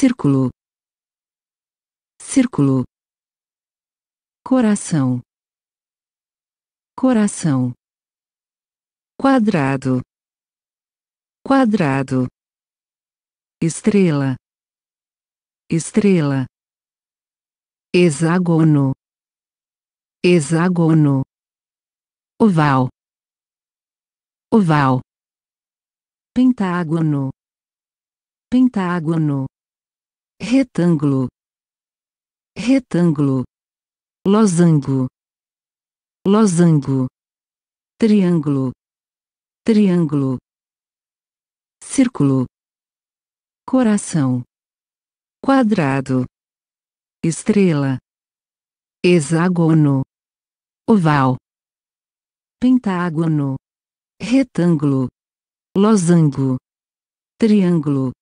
círculo, círculo, coração, coração, quadrado, quadrado, estrela, estrela, hexágono, hexágono, oval, oval, pentágono, pentágono retângulo, retângulo, losango, losango, triângulo, triângulo, círculo, coração, quadrado, estrela, hexágono, oval, pentágono, retângulo, losango, triângulo,